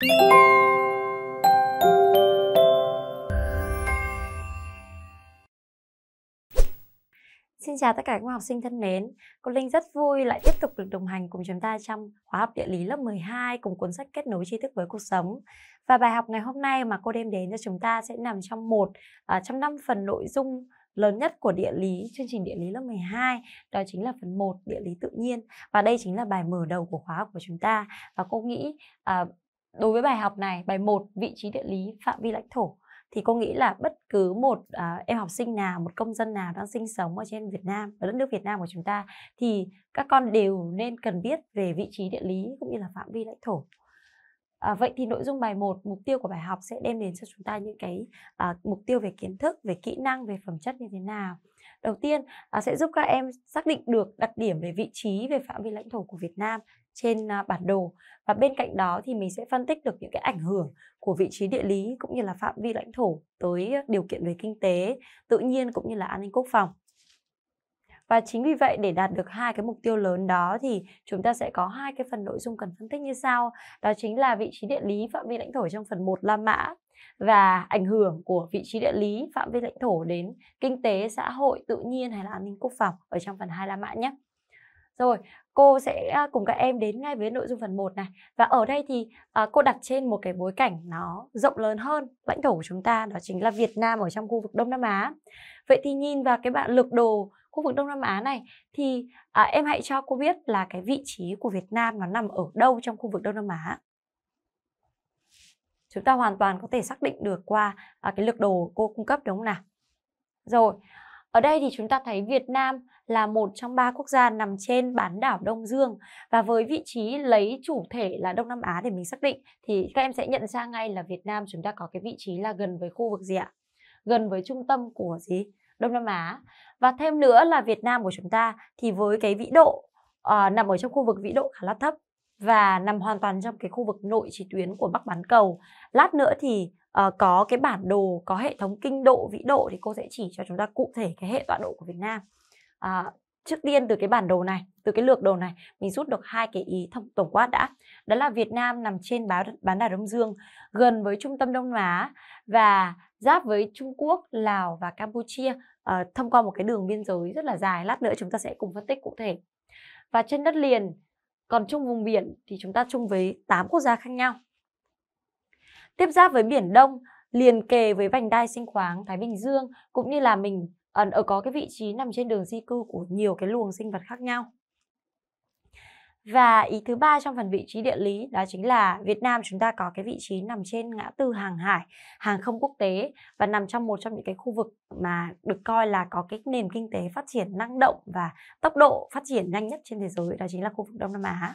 Xin chào tất cả các học sinh thân mến. Cô Linh rất vui lại tiếp tục được đồng hành cùng chúng ta trong khóa học địa lý lớp 12 cùng cuốn sách kết nối tri thức với cuộc sống. Và bài học ngày hôm nay mà cô đem đến cho chúng ta sẽ nằm trong một uh, trong năm phần nội dung lớn nhất của địa lý, chương trình địa lý lớp 12 đó chính là phần 1 địa lý tự nhiên và đây chính là bài mở đầu của khóa học của chúng ta và cô nghĩ à, đối với bài học này bài 1 vị trí địa lý phạm vi lãnh thổ thì cô nghĩ là bất cứ một à, em học sinh nào một công dân nào đang sinh sống ở trên Việt Nam ở đất nước Việt Nam của chúng ta thì các con đều nên cần biết về vị trí địa lý cũng như là phạm vi lãnh thổ À, vậy thì nội dung bài 1, mục tiêu của bài học sẽ đem đến cho chúng ta những cái à, mục tiêu về kiến thức, về kỹ năng, về phẩm chất như thế nào đầu tiên à, sẽ giúp các em xác định được đặc điểm về vị trí về phạm vi lãnh thổ của Việt Nam trên à, bản đồ và bên cạnh đó thì mình sẽ phân tích được những cái ảnh hưởng của vị trí địa lý cũng như là phạm vi lãnh thổ tới điều kiện về kinh tế, tự nhiên cũng như là an ninh quốc phòng. Và chính vì vậy để đạt được hai cái mục tiêu lớn đó thì chúng ta sẽ có hai cái phần nội dung cần phân tích như sau. Đó chính là vị trí địa lý phạm vi lãnh thổ trong phần 1 La Mã và ảnh hưởng của vị trí địa lý, phạm vi lãnh thổ đến kinh tế, xã hội, tự nhiên hay là an ninh quốc phòng ở trong phần 2 La Mã nhé. Rồi, cô sẽ à, cùng các em đến ngay với nội dung phần 1 này. Và ở đây thì à, cô đặt trên một cái bối cảnh nó rộng lớn hơn lãnh thổ của chúng ta, đó chính là Việt Nam ở trong khu vực Đông Nam Á. Vậy thì nhìn vào cái bạn lược đồ khu vực Đông Nam Á này thì à, em hãy cho cô biết là cái vị trí của Việt Nam nó nằm ở đâu trong khu vực Đông Nam Á chúng ta hoàn toàn có thể xác định được qua à, cái lược đồ cô cung cấp đúng không nào? Rồi, ở đây thì chúng ta thấy Việt Nam là một trong ba quốc gia nằm trên bán đảo Đông Dương và với vị trí lấy chủ thể là Đông Nam Á để mình xác định thì các em sẽ nhận ra ngay là Việt Nam chúng ta có cái vị trí là gần với khu vực gì ạ? Gần với trung tâm của gì? Đông Nam Á. Và thêm nữa là Việt Nam của chúng ta thì với cái vĩ độ uh, nằm ở trong khu vực vĩ độ khá là thấp và nằm hoàn toàn trong cái khu vực nội trí tuyến của Bắc Bán Cầu. Lát nữa thì uh, có cái bản đồ, có hệ thống kinh độ, vĩ độ thì cô sẽ chỉ cho chúng ta cụ thể cái hệ tọa độ của Việt Nam. Uh, trước tiên từ cái bản đồ này, từ cái lược đồ này, mình rút được hai cái ý thông tổng quát đã. Đó là Việt Nam nằm trên bán, bán đảo Đông Dương, gần với trung tâm Đông Á và giáp với Trung Quốc, Lào và Campuchia uh, thông qua một cái đường biên giới rất là dài. Lát nữa chúng ta sẽ cùng phân tích cụ thể. Và trên đất liền còn chung vùng biển thì chúng ta chung với 8 quốc gia khác nhau. Tiếp giáp với Biển Đông, liền kề với vành đai sinh khoáng Thái Bình Dương cũng như là mình ờ, ở có cái vị trí nằm trên đường di cư của nhiều cái luồng sinh vật khác nhau. Và ý thứ ba trong phần vị trí địa lý đó chính là Việt Nam chúng ta có cái vị trí nằm trên ngã tư hàng hải, hàng không quốc tế và nằm trong một trong những cái khu vực mà được coi là có cái nền kinh tế phát triển năng động và tốc độ phát triển nhanh nhất trên thế giới đó chính là khu vực Đông Nam Á.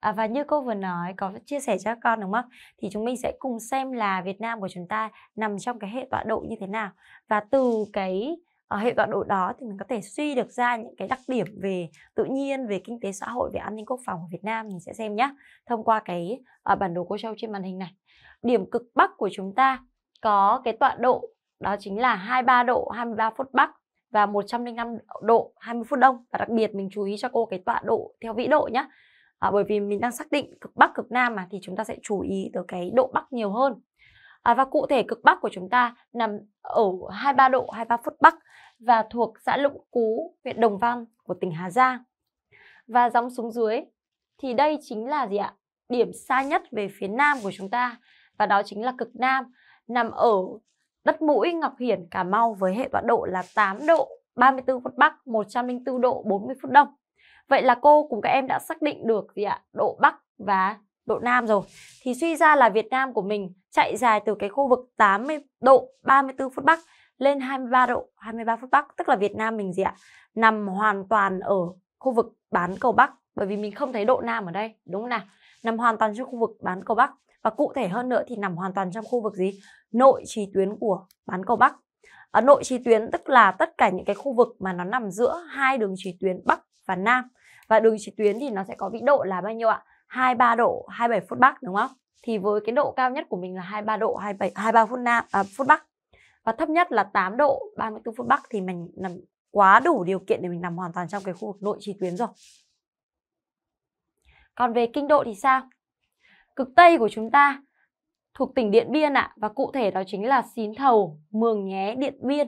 À, và như cô vừa nói có chia sẻ cho các con đúng không? Thì chúng mình sẽ cùng xem là Việt Nam của chúng ta nằm trong cái hệ tọa độ như thế nào và từ cái à, hệ tọa độ đó thì mình có thể suy được ra những cái đặc điểm về tự nhiên về kinh tế xã hội về an ninh quốc phòng của Việt Nam mình sẽ xem nhé thông qua cái à, bản đồ cô châu trên màn hình này điểm cực bắc của chúng ta có cái tọa độ đó chính là 23 độ 23 phút bắc và 105 độ 20 phút đông và đặc biệt mình chú ý cho cô cái tọa độ theo vĩ độ nhé à, ờ, bởi vì mình đang xác định cực bắc cực nam mà thì chúng ta sẽ chú ý tới cái độ bắc nhiều hơn À, và cụ thể cực Bắc của chúng ta nằm ở 23 độ 23 phút Bắc và thuộc xã Lũng Cú, huyện Đồng Văn của tỉnh Hà Giang. Và dòng xuống dưới thì đây chính là gì ạ? Điểm xa nhất về phía Nam của chúng ta và đó chính là cực Nam nằm ở đất mũi Ngọc Hiển, Cà Mau với hệ tọa độ là 8 độ 34 phút Bắc, 104 độ 40 phút Đông. Vậy là cô cùng các em đã xác định được gì ạ? Độ Bắc và độ Nam rồi thì suy ra là Việt Nam của mình chạy dài từ cái khu vực 80 độ 34 phút Bắc lên 23 độ 23 phút Bắc tức là Việt Nam mình gì ạ nằm hoàn toàn ở khu vực bán cầu Bắc bởi vì mình không thấy độ Nam ở đây đúng không nào nằm hoàn toàn trong khu vực bán cầu Bắc và cụ thể hơn nữa thì nằm hoàn toàn trong khu vực gì nội trì tuyến của bán cầu Bắc ở nội trì tuyến tức là tất cả những cái khu vực mà nó nằm giữa hai đường trì tuyến Bắc và Nam và đường trì tuyến thì nó sẽ có vĩ độ là bao nhiêu ạ 23 độ 27 phút Bắc đúng không? Thì với cái độ cao nhất của mình là 23 độ 27 23 phút Nam à, phút Bắc và thấp nhất là 8 độ 34 phút Bắc thì mình nằm quá đủ điều kiện để mình nằm hoàn toàn trong cái khu vực nội trì tuyến rồi. Còn về kinh độ thì sao? Cực Tây của chúng ta thuộc tỉnh Điện Biên ạ à, và cụ thể đó chính là Xín Thầu, Mường Nhé, Điện Biên.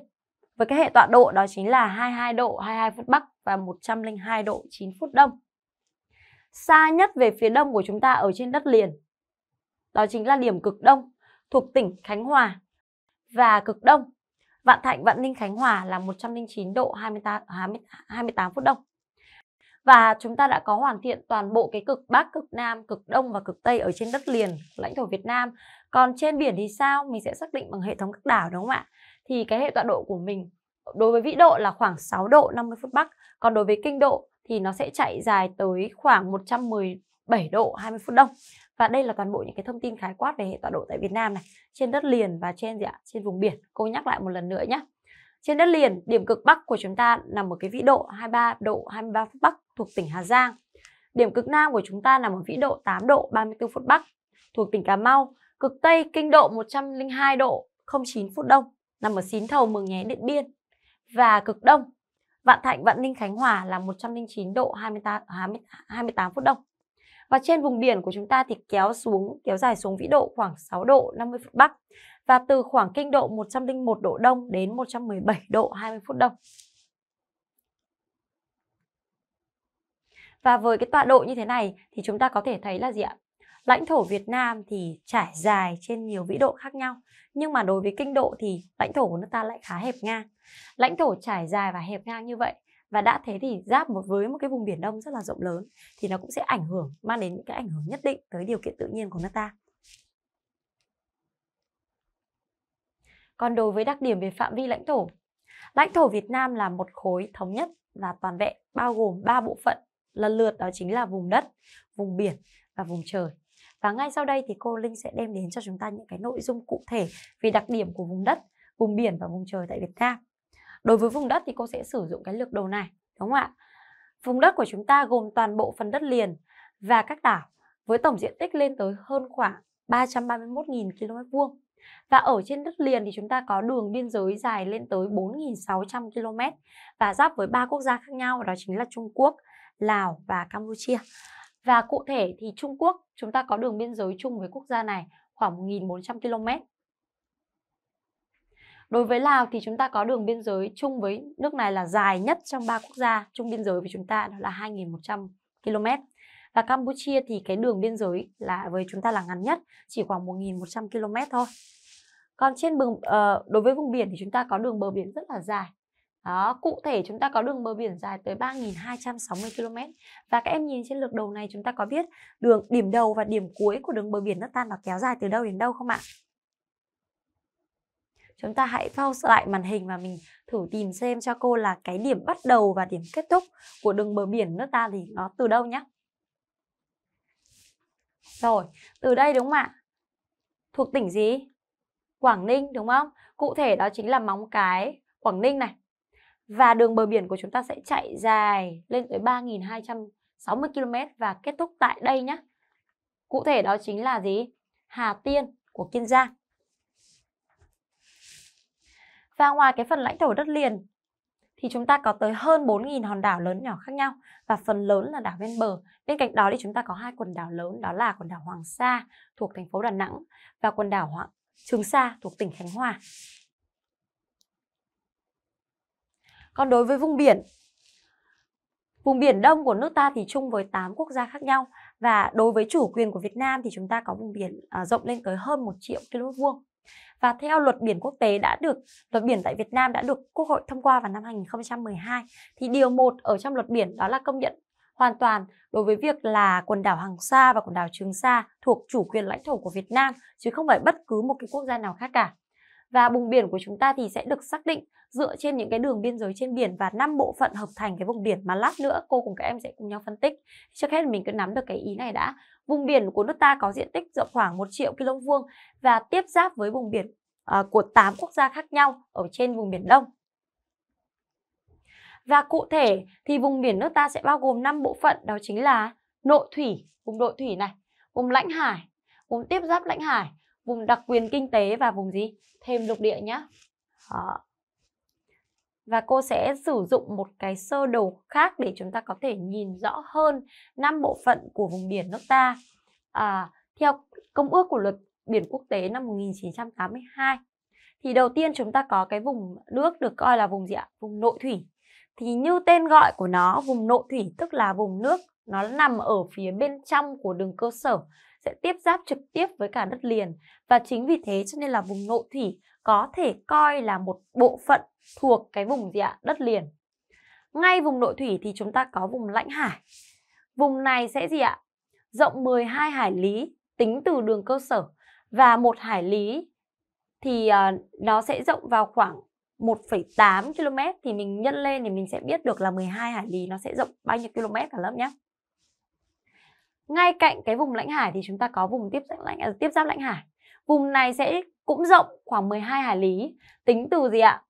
Với cái hệ tọa độ đó chính là 22 độ 22 phút Bắc và 102 độ 9 phút Đông xa nhất về phía đông của chúng ta ở trên đất liền. Đó chính là điểm cực đông thuộc tỉnh Khánh Hòa và cực đông Vạn Thạnh Vạn Ninh Khánh Hòa là 109 độ 28, 28 phút đông. Và chúng ta đã có hoàn thiện toàn bộ cái cực Bắc, cực Nam, cực Đông và cực Tây ở trên đất liền lãnh thổ Việt Nam. Còn trên biển thì sao? Mình sẽ xác định bằng hệ thống các đảo đúng không ạ? Thì cái hệ tọa độ của mình đối với vĩ độ là khoảng 6 độ 50 phút Bắc, còn đối với kinh độ thì nó sẽ chạy dài tới khoảng 117 độ 20 phút đông. Và đây là toàn bộ những cái thông tin khái quát về hệ tọa độ tại Việt Nam này, trên đất liền và trên gì ạ? Trên vùng biển. Cô nhắc lại một lần nữa nhé. Trên đất liền, điểm cực bắc của chúng ta nằm ở cái vĩ độ 23 độ 23 phút bắc thuộc tỉnh Hà Giang. Điểm cực nam của chúng ta nằm ở vĩ độ 8 độ 34 phút bắc thuộc tỉnh Cà Mau. Cực tây kinh độ 102 độ 09 phút đông nằm ở xín thầu Mường Nhé Điện Biên. Và cực đông Vạn Thạnh, Vạn Ninh, Khánh Hòa là 109 độ 28, 28 phút đông. Và trên vùng biển của chúng ta thì kéo xuống, kéo dài xuống vĩ độ khoảng 6 độ 50 phút bắc và từ khoảng kinh độ 101 độ đông đến 117 độ 20 phút đông. Và với cái tọa độ như thế này thì chúng ta có thể thấy là gì ạ? Lãnh thổ Việt Nam thì trải dài trên nhiều vĩ độ khác nhau, nhưng mà đối với kinh độ thì lãnh thổ của nước ta lại khá hẹp ngang lãnh thổ trải dài và hẹp ngang như vậy và đã thế thì giáp một với một cái vùng biển đông rất là rộng lớn thì nó cũng sẽ ảnh hưởng mang đến những cái ảnh hưởng nhất định tới điều kiện tự nhiên của nước ta còn đối với đặc điểm về phạm vi lãnh thổ lãnh thổ Việt Nam là một khối thống nhất và toàn vẹn bao gồm ba bộ phận lần lượt đó chính là vùng đất vùng biển và vùng trời và ngay sau đây thì cô Linh sẽ đem đến cho chúng ta những cái nội dung cụ thể về đặc điểm của vùng đất vùng biển và vùng trời tại Việt Nam đối với vùng đất thì cô sẽ sử dụng cái lược đồ này đúng không ạ vùng đất của chúng ta gồm toàn bộ phần đất liền và các đảo với tổng diện tích lên tới hơn khoảng 331.000 km vuông và ở trên đất liền thì chúng ta có đường biên giới dài lên tới 4.600 km và giáp với ba quốc gia khác nhau đó chính là Trung Quốc, Lào và Campuchia. Và cụ thể thì Trung Quốc chúng ta có đường biên giới chung với quốc gia này khoảng 1.400 km Đối với Lào thì chúng ta có đường biên giới chung với nước này là dài nhất trong ba quốc gia chung biên giới với chúng ta đó là 2.100 km. Và Campuchia thì cái đường biên giới là với chúng ta là ngắn nhất, chỉ khoảng 1.100 km thôi. Còn trên bờ, uh, đối với vùng biển thì chúng ta có đường bờ biển rất là dài. Đó, cụ thể chúng ta có đường bờ biển dài tới 3.260 km Và các em nhìn trên lược đầu này chúng ta có biết đường điểm đầu và điểm cuối của đường bờ biển nước ta nó kéo dài từ đâu đến đâu không ạ? chúng ta hãy pause lại màn hình và mình thử tìm xem cho cô là cái điểm bắt đầu và điểm kết thúc của đường bờ biển nước ta thì nó từ đâu nhé. Rồi, từ đây đúng không ạ? Thuộc tỉnh gì? Quảng Ninh đúng không? Cụ thể đó chính là móng cái Quảng Ninh này. Và đường bờ biển của chúng ta sẽ chạy dài lên tới 3.260 km và kết thúc tại đây nhé. Cụ thể đó chính là gì? Hà Tiên của Kiên Giang. Và ngoài cái phần lãnh thổ đất liền thì chúng ta có tới hơn 4.000 hòn đảo lớn nhỏ khác nhau và phần lớn là đảo ven bờ. Bên cạnh đó thì chúng ta có hai quần đảo lớn đó là quần đảo Hoàng Sa thuộc thành phố Đà Nẵng và quần đảo Hoàng Trường Sa thuộc tỉnh Khánh Hòa. Còn đối với vùng biển, vùng biển đông của nước ta thì chung với 8 quốc gia khác nhau và đối với chủ quyền của Việt Nam thì chúng ta có vùng biển à, rộng lên tới hơn 1 triệu km vuông. Và theo luật biển quốc tế đã được luật biển tại Việt Nam đã được Quốc hội thông qua vào năm 2012 thì điều 1 ở trong luật biển đó là công nhận hoàn toàn đối với việc là quần đảo Hoàng Sa và quần đảo Trường Sa thuộc chủ quyền lãnh thổ của Việt Nam chứ không phải bất cứ một cái quốc gia nào khác cả và vùng biển của chúng ta thì sẽ được xác định dựa trên những cái đường biên giới trên biển và năm bộ phận hợp thành cái vùng biển mà lát nữa cô cùng các em sẽ cùng nhau phân tích. Trước hết mình cứ nắm được cái ý này đã. Vùng biển của nước ta có diện tích rộng khoảng 1 triệu km vuông và tiếp giáp với vùng biển à, của 8 quốc gia khác nhau ở trên vùng biển Đông. Và cụ thể thì vùng biển nước ta sẽ bao gồm 5 bộ phận đó chính là nội thủy, vùng nội thủy này, vùng lãnh hải, vùng tiếp giáp lãnh hải, vùng đặc quyền kinh tế và vùng gì? Thêm lục địa nhá. Đó. Và cô sẽ sử dụng một cái sơ đồ khác để chúng ta có thể nhìn rõ hơn năm bộ phận của vùng biển nước ta. À, theo Công ước của luật biển quốc tế năm 1982 thì đầu tiên chúng ta có cái vùng nước được coi là vùng gì ạ? Vùng nội thủy. Thì như tên gọi của nó, vùng nội thủy tức là vùng nước nó nằm ở phía bên trong của đường cơ sở sẽ tiếp giáp trực tiếp với cả đất liền và chính vì thế cho nên là vùng nội thủy có thể coi là một bộ phận thuộc cái vùng gì ạ? Đất liền. Ngay vùng nội thủy thì chúng ta có vùng lãnh hải. Vùng này sẽ gì ạ? Rộng 12 hải lý tính từ đường cơ sở và một hải lý thì ờ, nó sẽ rộng vào khoảng 1,8 km thì mình nhân lên thì mình sẽ biết được là 12 hải lý nó sẽ rộng bao nhiêu km cả lớp nhé ngay cạnh cái vùng lãnh hải thì chúng ta có vùng tiếp giáp lãnh à, tiếp giáp lãnh hải vùng này sẽ cũng rộng khoảng 12 hải lý tính từ gì ạ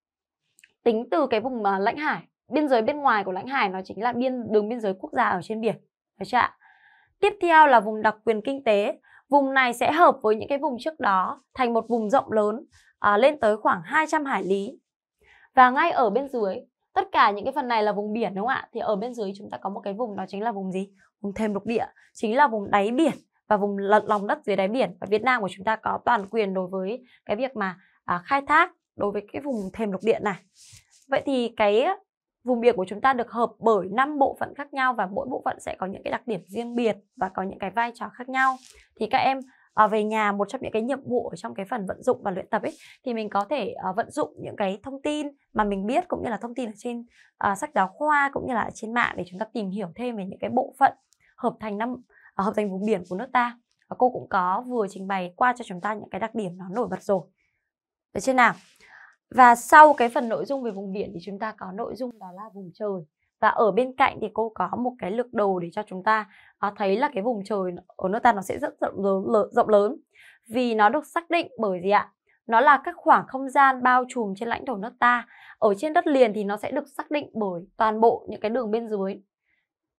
tính từ cái vùng à, lãnh hải biên giới bên ngoài của lãnh hải nó chính là biên đường biên giới quốc gia ở trên biển phải chưa ạ tiếp theo là vùng đặc quyền kinh tế vùng này sẽ hợp với những cái vùng trước đó thành một vùng rộng lớn à, lên tới khoảng 200 hải lý và ngay ở bên dưới tất cả những cái phần này là vùng biển đúng không ạ thì ở bên dưới chúng ta có một cái vùng đó chính là vùng gì vùng thềm lục địa chính là vùng đáy biển và vùng lật lòng đất dưới đáy biển và Việt Nam của chúng ta có toàn quyền đối với cái việc mà à, khai thác đối với cái vùng thềm lục địa này vậy thì cái vùng biển của chúng ta được hợp bởi năm bộ phận khác nhau và mỗi bộ phận sẽ có những cái đặc điểm riêng biệt và có những cái vai trò khác nhau thì các em à, về nhà một trong những cái nhiệm vụ ở trong cái phần vận dụng và luyện tập ấy thì mình có thể à, vận dụng những cái thông tin mà mình biết cũng như là thông tin ở trên à, sách giáo khoa cũng như là trên mạng để chúng ta tìm hiểu thêm về những cái bộ phận hợp thành năm à, hợp thành vùng biển của nước ta và cô cũng có vừa trình bày qua cho chúng ta những cái đặc điểm nó nổi bật rồi được chưa nào và sau cái phần nội dung về vùng biển thì chúng ta có nội dung đó là vùng trời và ở bên cạnh thì cô có một cái lược đồ để cho chúng ta à, thấy là cái vùng trời ở nước ta nó sẽ rất rộng lớn, rộng lớn vì nó được xác định bởi gì ạ nó là các khoảng không gian bao trùm trên lãnh thổ nước ta ở trên đất liền thì nó sẽ được xác định bởi toàn bộ những cái đường bên dưới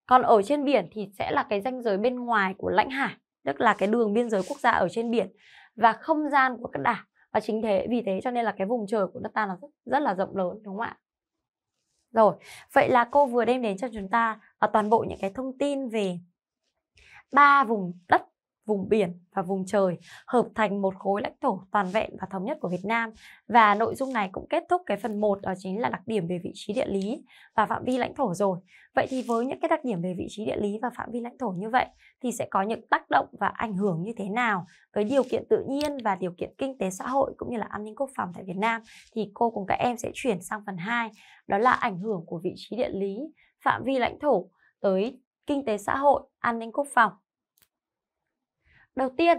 còn ở trên biển thì sẽ là cái ranh giới bên ngoài của lãnh hải tức là cái đường biên giới quốc gia ở trên biển và không gian của các đảo và chính thế vì thế cho nên là cái vùng trời của nước ta nó rất, rất là rộng lớn đúng không ạ rồi, vậy là cô vừa đem đến cho chúng ta uh, toàn bộ những cái thông tin về ba vùng đất vùng biển và vùng trời hợp thành một khối lãnh thổ toàn vẹn và thống nhất của Việt Nam. Và nội dung này cũng kết thúc cái phần 1 đó chính là đặc điểm về vị trí địa lý và phạm vi lãnh thổ rồi. Vậy thì với những cái đặc điểm về vị trí địa lý và phạm vi lãnh thổ như vậy thì sẽ có những tác động và ảnh hưởng như thế nào với điều kiện tự nhiên và điều kiện kinh tế xã hội cũng như là an ninh quốc phòng tại Việt Nam thì cô cùng các em sẽ chuyển sang phần 2 đó là ảnh hưởng của vị trí địa lý, phạm vi lãnh thổ tới kinh tế xã hội, an ninh quốc phòng Đầu tiên,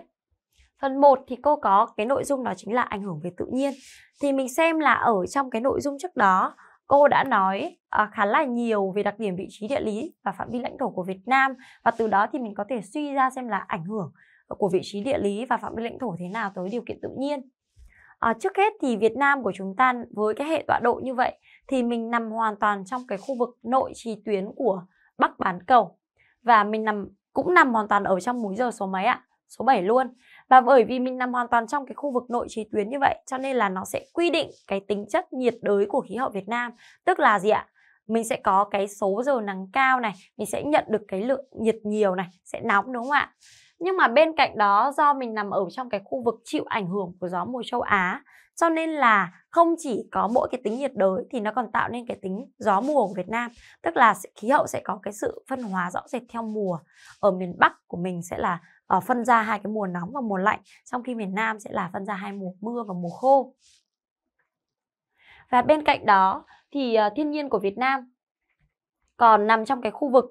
phần 1 thì cô có cái nội dung đó chính là ảnh hưởng về tự nhiên. Thì mình xem là ở trong cái nội dung trước đó cô đã nói à, khá là nhiều về đặc điểm vị trí địa lý và phạm vi lãnh thổ của Việt Nam và từ đó thì mình có thể suy ra xem là ảnh hưởng của vị trí địa lý và phạm vi lãnh thổ thế nào tới điều kiện tự nhiên. À, trước hết thì Việt Nam của chúng ta với cái hệ tọa độ như vậy thì mình nằm hoàn toàn trong cái khu vực nội trì tuyến của Bắc Bán Cầu và mình nằm cũng nằm hoàn toàn ở trong múi giờ số mấy ạ? số 7 luôn và bởi vì mình nằm hoàn toàn trong cái khu vực nội trí tuyến như vậy cho nên là nó sẽ quy định cái tính chất nhiệt đới của khí hậu Việt Nam tức là gì ạ mình sẽ có cái số giờ nắng cao này mình sẽ nhận được cái lượng nhiệt nhiều này sẽ nóng đúng không ạ nhưng mà bên cạnh đó do mình nằm ở trong cái khu vực chịu ảnh hưởng của gió mùa châu Á cho nên là không chỉ có mỗi cái tính nhiệt đới thì nó còn tạo nên cái tính gió mùa của Việt Nam tức là khí hậu sẽ có cái sự phân hóa rõ rệt theo mùa ở miền Bắc của mình sẽ là uh, phân ra hai cái mùa nóng và mùa lạnh trong khi miền Nam sẽ là phân ra hai mùa mưa và mùa khô và bên cạnh đó thì uh, thiên nhiên của Việt Nam còn nằm trong cái khu vực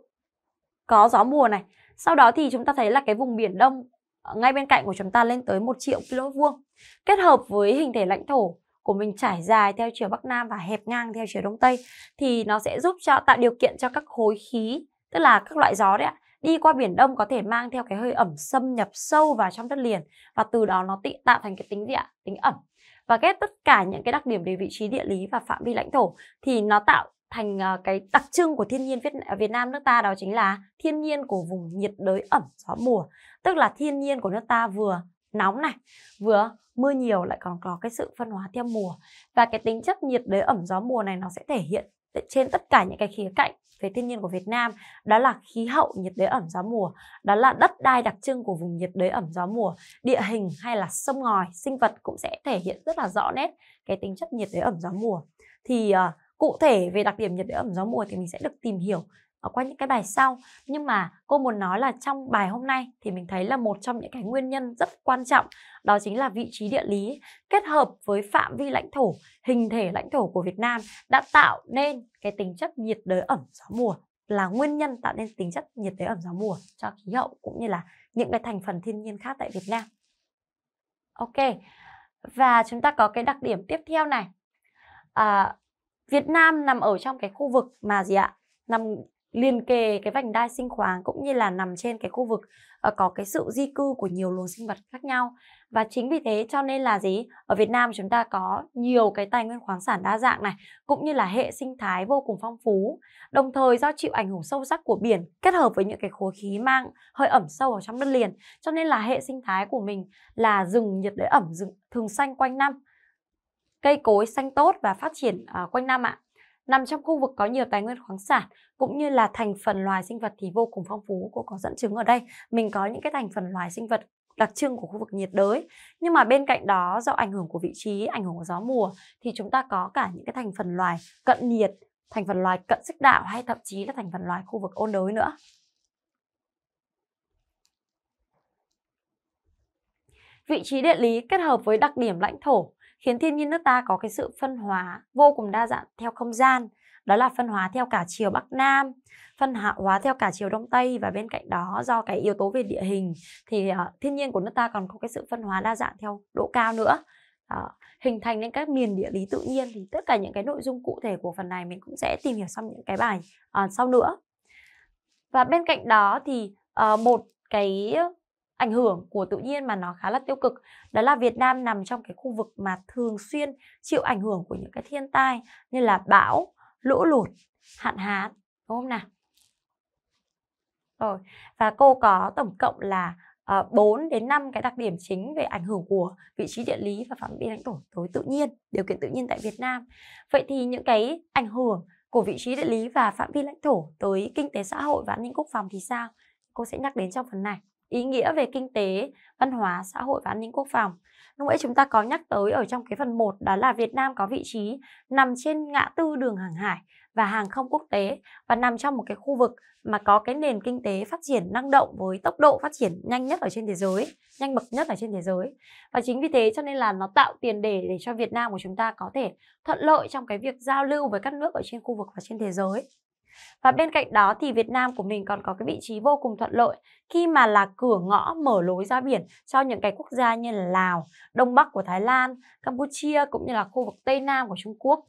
có gió mùa này sau đó thì chúng ta thấy là cái vùng biển đông ờ, ngay bên cạnh của chúng ta lên tới 1 triệu km vuông kết hợp với hình thể lãnh thổ của mình trải dài theo chiều Bắc Nam và hẹp ngang theo chiều Đông Tây thì nó sẽ giúp cho tạo điều kiện cho các khối khí tức là các loại gió đấy ạ đi qua biển đông có thể mang theo cái hơi ẩm xâm nhập sâu vào trong đất liền và từ đó nó tạo thành cái tính gì ạ tính ẩm và ghép tất cả những cái đặc điểm về vị trí địa lý và phạm vi lãnh thổ thì nó tạo thành ờ, cái đặc trưng của thiên nhiên Việt, à, Việt Nam nước ta đó chính là thiên nhiên của vùng nhiệt đới ẩm gió mùa tức là thiên nhiên của nước ta vừa nóng này vừa mưa nhiều lại còn có cái sự phân hóa theo mùa và cái tính chất nhiệt đới ẩm gió mùa này nó sẽ thể hiện trên tất cả những cái khía cạnh về thiên nhiên của Việt Nam đó là khí hậu nhiệt đới ẩm gió mùa đó là đất đai đặc trưng của vùng nhiệt đới ẩm gió mùa địa hình hay là sông ngòi sinh vật cũng sẽ thể hiện rất là rõ nét cái tính chất nhiệt đới ẩm gió mùa thì uh, cụ thể về đặc điểm nhiệt đới ẩm gió mùa thì mình sẽ được tìm hiểu qua những cái bài sau nhưng mà cô muốn nói là trong bài hôm nay thì mình thấy là một trong những cái nguyên nhân rất quan trọng đó chính là vị trí địa lý kết hợp với phạm vi lãnh thổ hình thể lãnh thổ của Việt Nam đã tạo nên cái tính chất nhiệt đới ẩm gió mùa là nguyên nhân tạo nên tính chất nhiệt đới ẩm gió mùa cho khí hậu cũng như là những cái thành phần thiên nhiên khác tại Việt Nam. Ok, và chúng ta có cái đặc điểm tiếp theo này. À, Việt Nam nằm ở trong cái khu vực mà gì ạ? Nằm liền kề cái vành đai sinh khoáng cũng như là nằm trên cái khu vực ờ, có cái sự di cư của nhiều luồng sinh vật khác nhau và chính vì thế cho nên là gì ở Việt Nam chúng ta có nhiều cái tài nguyên khoáng sản đa dạng này cũng như là hệ sinh thái vô cùng phong phú đồng thời do chịu ảnh hưởng sâu sắc của biển kết hợp với những cái khối khí mang hơi ẩm sâu ở trong đất liền cho nên là hệ sinh thái của mình là rừng nhiệt đới ẩm rừng thường xanh quanh năm cây cối xanh tốt và phát triển uh, quanh năm ạ nằm trong khu vực có nhiều tài nguyên khoáng sản cũng như là thành phần loài sinh vật thì vô cùng phong phú cô có dẫn chứng ở đây mình có những cái thành phần loài sinh vật đặc trưng của khu vực nhiệt đới nhưng mà bên cạnh đó do ảnh hưởng của vị trí ảnh hưởng của gió mùa thì chúng ta có cả những cái thành phần loài cận nhiệt thành phần loài cận xích đạo hay thậm chí là thành phần loài khu vực ôn đới nữa vị trí địa lý kết hợp với đặc điểm lãnh thổ khiến thiên nhiên nước ta có cái sự phân hóa vô cùng đa dạng theo không gian đó là phân hóa theo cả chiều bắc nam phân hóa theo cả chiều đông tây và bên cạnh đó do cái yếu tố về địa hình thì uh, thiên nhiên của nước ta còn có cái sự phân hóa đa dạng theo độ cao nữa uh, hình thành nên các miền địa lý tự nhiên thì tất cả những cái nội dung cụ thể của phần này mình cũng sẽ tìm hiểu xong những cái bài uh, sau nữa và bên cạnh đó thì uh, một cái ảnh hưởng của tự nhiên mà nó khá là tiêu cực đó là Việt Nam nằm trong cái khu vực mà thường xuyên chịu ảnh hưởng của những cái thiên tai như là bão, lũ lụt, hạn hán đúng không nào? Rồi, và cô có tổng cộng là uh, ờ, 4 đến 5 cái đặc điểm chính về ảnh hưởng của vị trí địa lý và phạm vi lãnh thổ tối tự nhiên, điều kiện tự nhiên tại Việt Nam. Vậy thì những cái ảnh hưởng của vị trí địa lý và phạm vi lãnh thổ tới kinh tế xã hội và an ninh quốc phòng thì sao? Cô sẽ nhắc đến trong phần này ý nghĩa về kinh tế, văn hóa, xã hội và an ninh quốc phòng. Lúc nãy chúng ta có nhắc tới ở trong cái phần 1 đó là Việt Nam có vị trí nằm trên ngã tư đường hàng hải và hàng không quốc tế và nằm trong một cái khu vực mà có cái nền kinh tế phát triển năng động với tốc độ phát triển nhanh nhất ở trên thế giới, nhanh bậc nhất ở trên thế giới. Và chính vì thế cho nên là nó tạo tiền đề để cho Việt Nam của chúng ta có thể thuận lợi trong cái việc giao lưu với các nước ở trên khu vực và trên thế giới. Và bên cạnh đó thì Việt Nam của mình còn có cái vị trí vô cùng thuận lợi khi mà là cửa ngõ mở lối ra biển cho những cái quốc gia như là Lào, Đông Bắc của Thái Lan, Campuchia cũng như là khu vực Tây Nam của Trung Quốc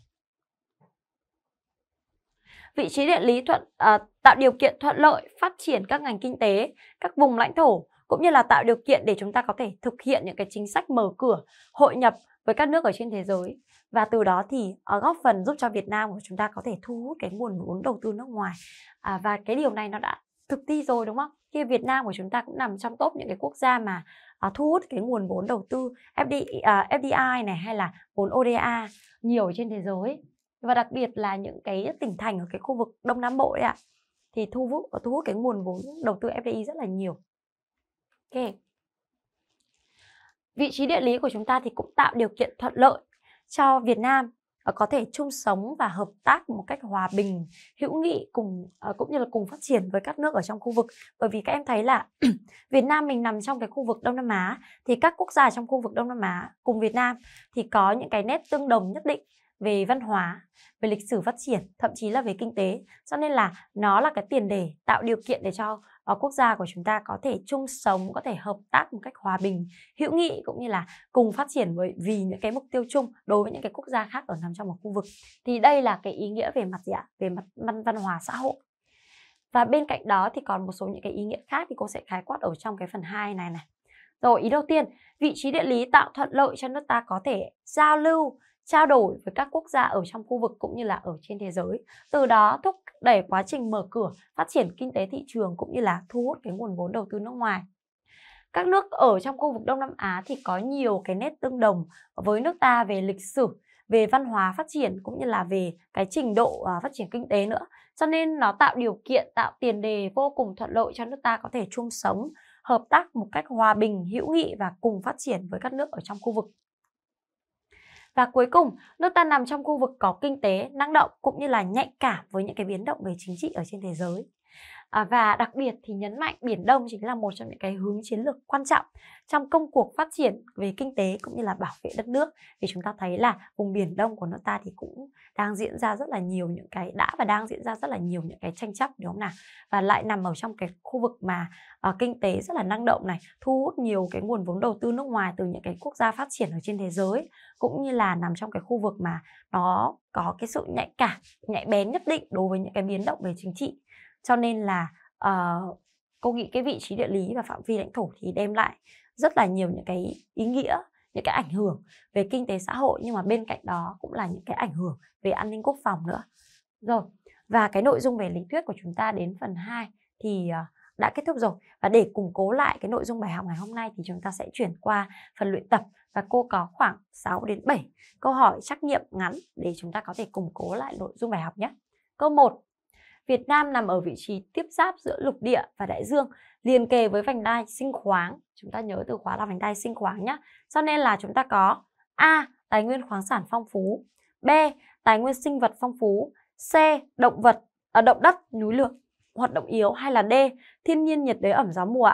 vị trí địa lý thuận à, tạo điều kiện thuận lợi phát triển các ngành kinh tế, các vùng lãnh thổ cũng như là tạo điều kiện để chúng ta có thể thực hiện những cái chính sách mở cửa, hội nhập với các nước ở trên thế giới và từ đó thì uh, góp phần giúp cho Việt Nam của chúng ta có thể thu hút cái nguồn vốn đầu tư nước ngoài à, và cái điều này nó đã thực thi rồi đúng không? Khi Việt Nam của chúng ta cũng nằm trong top những cái quốc gia mà uh, thu hút cái nguồn vốn đầu tư FD, uh, à, FDI này hay là vốn ODA nhiều trên thế giới và đặc biệt là những cái tỉnh thành ở cái khu vực Đông Nam Bộ đấy ạ thì thu hút ờ, thu hút cái nguồn vốn đầu tư FDI rất là nhiều. Ok. Vị trí địa lý của chúng ta thì cũng tạo điều kiện thuận lợi cho Việt Nam ờ, có thể chung sống và hợp tác một cách hòa bình, hữu nghị cùng ờ, cũng như là cùng phát triển với các nước ở trong khu vực. Bởi vì các em thấy là Việt Nam mình nằm trong cái khu vực Đông Nam Á thì các quốc gia trong khu vực Đông Nam Á cùng Việt Nam thì có những cái nét tương đồng nhất định về văn hóa, về lịch sử phát triển, thậm chí là về kinh tế. Cho nên là nó là cái tiền đề tạo điều kiện để cho uh, quốc gia của chúng ta có thể chung sống có thể hợp tác một cách hòa bình hữu nghị cũng như là cùng phát triển với vì những cái mục tiêu chung đối với những cái quốc gia khác ở nằm trong một khu vực thì đây là cái ý nghĩa về mặt gì ạ về mặt văn, văn hóa xã hội và bên cạnh đó thì còn một số những cái ý nghĩa khác thì cô sẽ khái quát ở trong cái phần 2 này này rồi ý đầu tiên vị trí địa lý tạo thuận lợi cho nước ta có thể giao lưu trao đổi với các quốc gia ở trong khu vực cũng như là ở trên thế giới. Từ đó thúc đẩy quá trình mở cửa, phát triển kinh tế thị trường cũng như là thu hút cái nguồn vốn đầu tư nước ngoài. Các nước ở trong khu vực Đông Nam Á thì có nhiều cái nét tương đồng với nước ta về lịch sử, về văn hóa phát triển cũng như là về cái trình độ à, phát triển kinh tế nữa. Cho nên nó tạo điều kiện, tạo tiền đề vô cùng thuận lợi cho nước ta có thể chung sống, hợp tác một cách hòa bình, hữu nghị và cùng phát triển với các nước ở trong khu vực. Và cuối cùng, nước ta nằm trong khu vực có kinh tế năng động cũng như là nhạy cảm với những cái biến động về chính trị ở trên thế giới. À, và đặc biệt thì nhấn mạnh Biển Đông chính là một trong những cái hướng chiến lược quan trọng trong công cuộc phát triển về kinh tế cũng như là bảo vệ đất nước vì chúng ta thấy là vùng Biển Đông của nước ta thì cũng đang diễn ra rất là nhiều những cái đã và đang diễn ra rất là nhiều những cái tranh chấp đúng không nào và lại nằm ở trong cái khu vực mà uh, kinh tế rất là năng động này thu hút nhiều cái nguồn vốn đầu tư nước ngoài từ những cái quốc gia phát triển ở trên thế giới cũng như là nằm trong cái khu vực mà nó có cái sự nhạy cảm nhạy bén nhất định đối với những cái biến động về chính trị cho nên là uh, cô nghĩ cái vị trí địa lý và phạm vi lãnh thổ thì đem lại rất là nhiều những cái ý nghĩa những cái ảnh hưởng về kinh tế xã hội nhưng mà bên cạnh đó cũng là những cái ảnh hưởng về an ninh quốc phòng nữa rồi và cái nội dung về lý thuyết của chúng ta đến phần 2 thì ờ, đã kết thúc rồi và để củng cố lại cái nội dung bài học ngày hôm nay thì chúng ta sẽ chuyển qua phần luyện tập và cô có khoảng 6 đến 7 câu hỏi trắc nghiệm ngắn để chúng ta có thể củng cố lại nội dung bài học nhé. Câu 1. Việt Nam nằm ở vị trí tiếp giáp giữa lục địa và đại dương, liền kề với vành đai sinh khoáng. Chúng ta nhớ từ khóa là vành đai sinh khoáng nhé. Cho nên là chúng ta có A. Tài nguyên khoáng sản phong phú B. Tài nguyên sinh vật phong phú C. Động vật, ở à, động đất, núi lửa hoạt động yếu hay là D. Thiên nhiên nhiệt đới ẩm gió mùa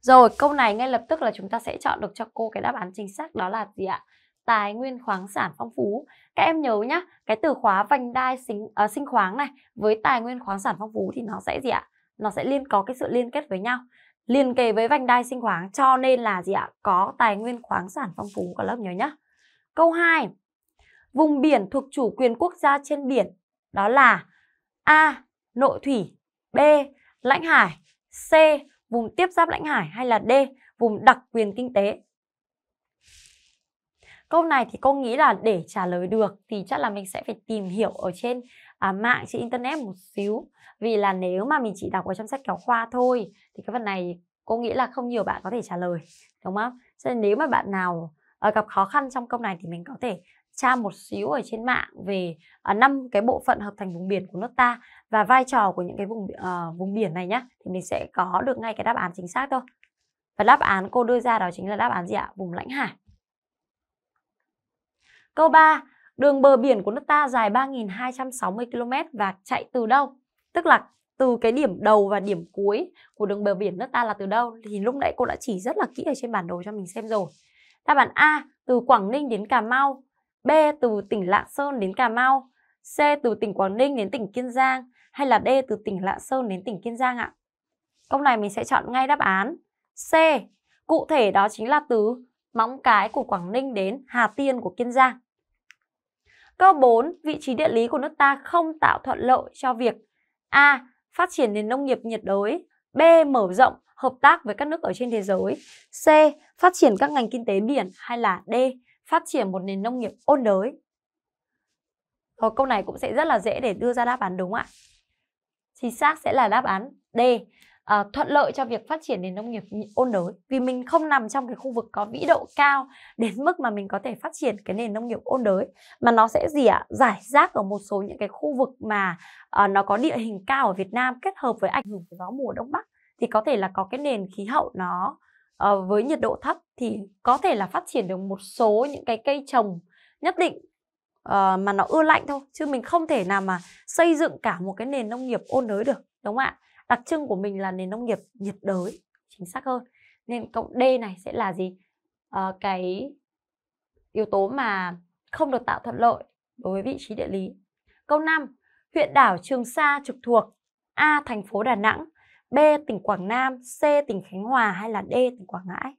Rồi câu này ngay lập tức là chúng ta sẽ chọn được cho cô cái đáp án chính xác đó là gì ạ? tài nguyên khoáng sản phong phú. Các em nhớ nhá, cái từ khóa vành đai sinh, uh, sinh khoáng này với tài nguyên khoáng sản phong phú thì nó sẽ gì ạ? Nó sẽ liên có cái sự liên kết với nhau. Liên kề với vành đai sinh khoáng cho nên là gì ạ? Có tài nguyên khoáng sản phong phú các lớp nhớ nhá. Câu 2. Vùng biển thuộc chủ quyền quốc gia trên biển đó là A. Nội thủy B. Lãnh hải C. Vùng tiếp giáp lãnh hải hay là D. Vùng đặc quyền kinh tế Câu này thì cô nghĩ là để trả lời được thì chắc là mình sẽ phải tìm hiểu ở trên à, mạng trên internet một xíu. Vì là nếu mà mình chỉ đọc ở trong sách giáo khoa thôi thì cái phần này cô nghĩ là không nhiều bạn có thể trả lời, đúng không? Cho nên nếu mà bạn nào à, gặp khó khăn trong câu này thì mình có thể tra một xíu ở trên mạng về à, năm uh, cái bộ phận hợp thành vùng biển của nước ta và vai trò của những cái vùng uh, vùng biển này nhá thì mình sẽ có được ngay cái đáp án chính xác thôi và đáp án cô đưa ra đó chính là đáp án gì ạ vùng lãnh hải Câu 3, đường bờ biển của nước ta dài 3.260 km và chạy từ đâu? Tức là từ cái điểm đầu và điểm cuối của đường bờ biển nước ta là từ đâu thì lúc nãy cô đã chỉ rất là kỹ ở trên bản đồ cho mình xem rồi. Đáp án A từ Quảng Ninh đến Cà Mau, B từ tỉnh Lạng Sơn đến Cà Mau, C từ tỉnh Quảng Ninh đến tỉnh Kiên Giang hay là D từ tỉnh Lạng Sơn đến tỉnh Kiên Giang ạ? Câu này mình sẽ chọn ngay đáp án C. Cụ thể đó chính là từ Móng Cái của Quảng Ninh đến Hà Tiên của Kiên Giang. Câu 4, vị trí địa lý của nước ta không tạo thuận lợi cho việc A. Phát triển nền nông nghiệp nhiệt đới B. Mở rộng hợp tác với các nước ở trên thế giới C. Phát triển các ngành kinh tế biển hay là D. Phát triển một nền nông nghiệp ôn đới câu này cũng sẽ rất là dễ để đưa ra đáp án đúng ạ Chính xác sẽ là đáp án D uh, thuận lợi cho việc phát triển nền nông nghiệp ôn đới vì mình không nằm trong cái khu vực có vĩ độ cao đến mức mà mình có thể phát triển cái nền nông nghiệp ôn đới mà nó sẽ gì ạ giải rác ở một số những cái khu vực mà uh, nó có địa hình cao ở Việt Nam kết hợp với ảnh hưởng của gió mùa đông bắc thì có thể là có cái nền khí hậu nó uh, với nhiệt độ thấp thì có thể là phát triển được một số những cái cây trồng nhất định uh, mà nó ưa lạnh thôi chứ mình không thể nào mà xây dựng cả một cái nền nông nghiệp ôn đới được đúng không ạ đặc trưng của mình là nền nông nghiệp nhiệt đới chính xác hơn nên cộng D này sẽ là gì à, cái yếu tố mà không được tạo thuận lợi đối với vị trí địa lý câu 5 huyện đảo Trường Sa trực thuộc A thành phố Đà Nẵng B tỉnh Quảng Nam C tỉnh Khánh Hòa hay là D tỉnh Quảng Ngãi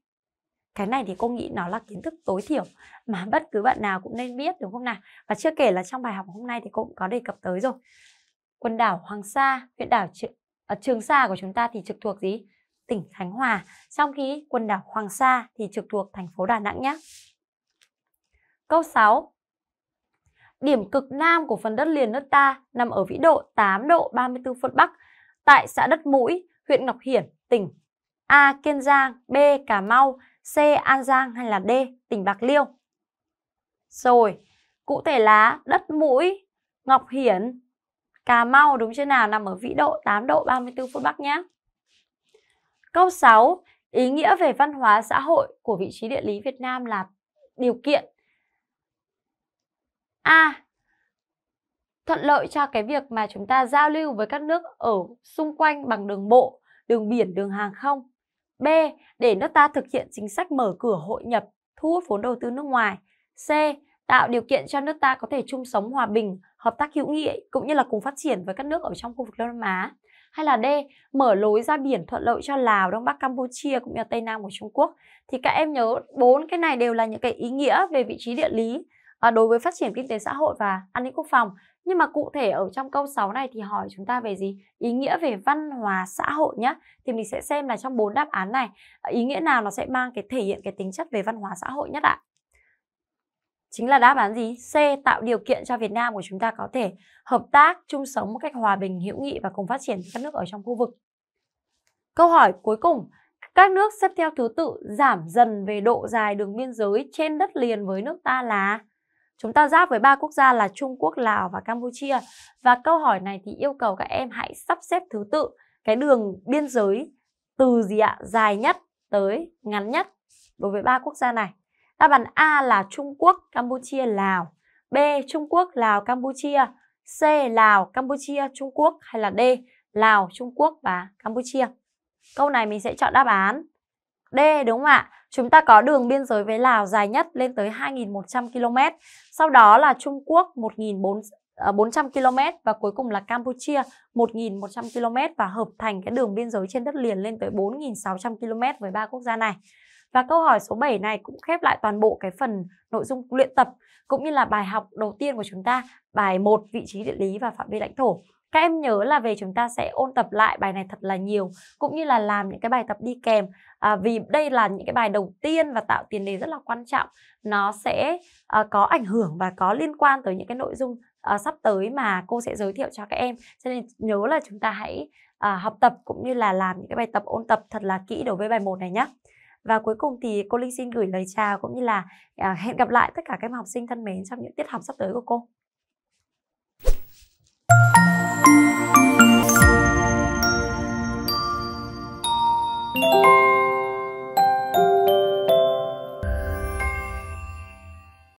cái này thì cô nghĩ nó là kiến thức tối thiểu mà bất cứ bạn nào cũng nên biết đúng không nào và chưa kể là trong bài học hôm nay thì cô cũng có đề cập tới rồi quần đảo Hoàng Sa huyện đảo ở Trường Sa của chúng ta thì trực thuộc gì? Tỉnh Khánh Hòa. Trong khi quần đảo Hoàng Sa thì trực thuộc thành phố Đà Nẵng nhé. Câu 6. Điểm cực nam của phần đất liền nước ta nằm ở vĩ độ 8 độ 34 phút Bắc tại xã Đất Mũi, huyện Ngọc Hiển, tỉnh A. Kiên Giang, B. Cà Mau, C. An Giang hay là D. tỉnh Bạc Liêu. Rồi, cụ thể là đất mũi, Ngọc Hiển, Cà Mau đúng chưa nào? Nằm ở vĩ độ 8 độ 34 phút Bắc nhé. Câu 6. Ý nghĩa về văn hóa xã hội của vị trí địa lý Việt Nam là điều kiện. A. À, thuận lợi cho cái việc mà chúng ta giao lưu với các nước ở xung quanh bằng đường bộ, đường biển, đường hàng không. B. Để nước ta thực hiện chính sách mở cửa hội nhập, thu hút vốn đầu tư nước ngoài. C tạo điều kiện cho nước ta có thể chung sống hòa bình, hợp tác hữu nghị cũng như là cùng phát triển với các nước ở trong khu vực Đông Nam Á. Hay là D, mở lối ra biển thuận lợi cho Lào, Đông Bắc Campuchia cũng như Tây Nam của Trung Quốc. Thì các em nhớ bốn cái này đều là những cái ý nghĩa về vị trí địa lý à, đối với phát triển kinh tế xã hội và an ninh quốc phòng. Nhưng mà cụ thể ở trong câu 6 này thì hỏi chúng ta về gì? Ý nghĩa về văn hóa xã hội nhé. Thì mình sẽ xem là trong bốn đáp án này à, ý nghĩa nào nó sẽ mang cái thể hiện cái tính chất về văn hóa xã hội nhất ạ. À? chính là đáp án gì? C. Tạo điều kiện cho Việt Nam của chúng ta có thể hợp tác, chung sống một cách hòa bình, hữu nghị và cùng phát triển các nước ở trong khu vực. Câu hỏi cuối cùng, các nước xếp theo thứ tự giảm dần về độ dài đường biên giới trên đất liền với nước ta là Chúng ta giáp với ba quốc gia là Trung Quốc, Lào và Campuchia. Và câu hỏi này thì yêu cầu các em hãy sắp xếp thứ tự cái đường biên giới từ gì ạ? Dài nhất tới ngắn nhất đối với ba quốc gia này. Đáp án A là Trung Quốc, Campuchia, Lào. B. Trung Quốc, Lào, Campuchia. C. Lào, Campuchia, Trung Quốc. Hay là D. Lào, Trung Quốc và Campuchia. Câu này mình sẽ chọn đáp án D đúng không ạ? Chúng ta có đường biên giới với Lào dài nhất lên tới 2.100 km. Sau đó là Trung Quốc 1.400 à, km và cuối cùng là Campuchia 1.100 km và hợp thành cái đường biên giới trên đất liền lên tới 4.600 km với ba quốc gia này. Và câu hỏi số 7 này cũng khép lại toàn bộ cái phần nội dung luyện tập cũng như là bài học đầu tiên của chúng ta, bài 1 vị trí địa lý và phạm vi lãnh thổ. Các em nhớ là về chúng ta sẽ ôn tập lại bài này thật là nhiều cũng như là làm những cái bài tập đi kèm à, vì đây là những cái bài đầu tiên và tạo tiền đề rất là quan trọng. Nó sẽ à, có ảnh hưởng và có liên quan tới những cái nội dung à, sắp tới mà cô sẽ giới thiệu cho các em. Cho nên nhớ là chúng ta hãy à, học tập cũng như là làm những cái bài tập ôn tập thật là kỹ đối với bài 1 này nhé và cuối cùng thì cô Linh xin gửi lời chào cũng như là à, hẹn gặp lại tất cả các em học sinh thân mến trong những tiết học sắp tới của cô. Thank you